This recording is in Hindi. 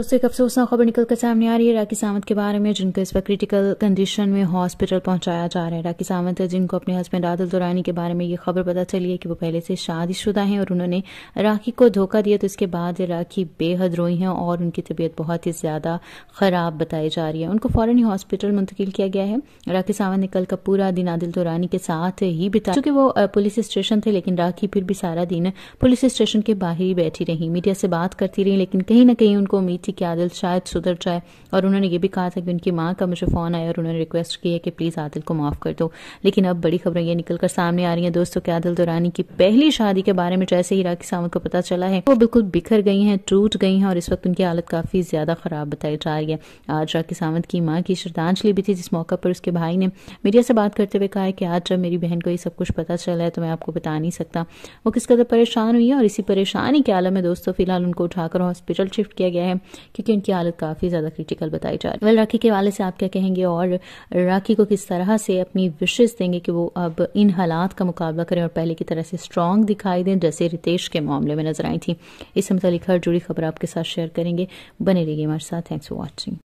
उससे एक अफसोसनाक खबर निकलकर सामने आ रही है राखी सावंत के बारे में जिनको इस वक्त क्रिटिकल कंडीशन में हॉस्पिटल पहुंचाया जा रहा है राखी सावंत जिनको अपने हस्बैंड आदिल दुरानी के बारे में ये खबर पता चली है कि वो पहले से शादीशुदा हैं और उन्होंने राखी को धोखा दिया तो इसके बाद राखी बेहद रोई है और उनकी तबीयत बहुत ही ज़्यादा ख़राब बताई जा रही है उनको फ़ौरन ही हॉस्पिटल मुंतकिल किया गया है राखी सावंत ने कल का पूरा दिन आदिल दुरानी के साथ ही बिता चूंकि वो पुलिस स्टेशन थे लेकिन राखी फिर भी सारा दिन पुलिस स्टेशन के बाहर ही बैठी रही मीडिया से बात करती रही लेकिन कहीं ना कहीं उनको उम्मीद थी कि आदिल शायद सुधर जाए और उन्होंने ये भी कहा था कि उनकी माँ का मुझे फ़ोन आया और उन्होंने रिक्वेस्ट की है कि प्लीज़ आदिल को माफ़ कर दो लेकिन अब बड़ी खबरें ये निकल कर सामने आ रही हैं दोस्तों कि आदिल दुरानी की पहली शादी के बारे में जैसे ही राखी सावंत को पता चला है वो बिल्कुल बिखर गई हैं टूट गई हैं और इस वक्त उनकी हालत काफ़ी ज़्यादा ख़राब बताई जा रही है आज राखी सावंत की माँ की श्रद्धांजलि भी थी जिस मौके पर उसके भाई ने मीडिया से बात करते हुए कहा है कि आज जब मेरी बहन को ये सब कुछ पता चला है तो मैं आपको बता नहीं सकता वो किस कदर परेशान हुई है और इसी परेशानी के आलम में दोस्तों फिलहाल उनको उठाकर हॉस्पिटल शिफ्ट किया गया है क्योंकि उनकी हालत काफ़ी ज़्यादा क्रिटिकल बताई जा रही है वेल राखी के हवाले से आप क्या कहेंगे और राखी को किस तरह से अपनी विशेष देंगे कि वो अब इन हालात का मुकाबला करें और पहले की तरह से स्ट्रांग दिखाई दें जैसे रितेश के मामले में नजर आई थी इससे मतलब हर जुड़ी खबर आपके साथ शेयर करेंगे बने रहिए हमारे साथ थैंक्स फॉर वॉचिंग